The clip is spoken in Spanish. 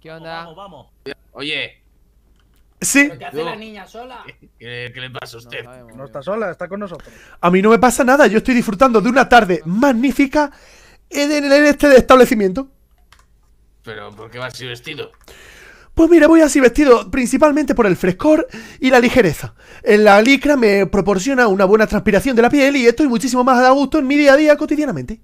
¿Qué onda? Vamos, Oye. Sí. ¿Qué le pasa a usted? No, está sola, está con nosotros. A mí no me pasa nada, yo estoy disfrutando de una tarde magnífica en este establecimiento. ¿Pero por qué vas así vestido? Pues mira, voy así vestido principalmente por el frescor y la ligereza. la licra me proporciona una buena transpiración de la piel y estoy muchísimo más a gusto en mi día a día cotidianamente.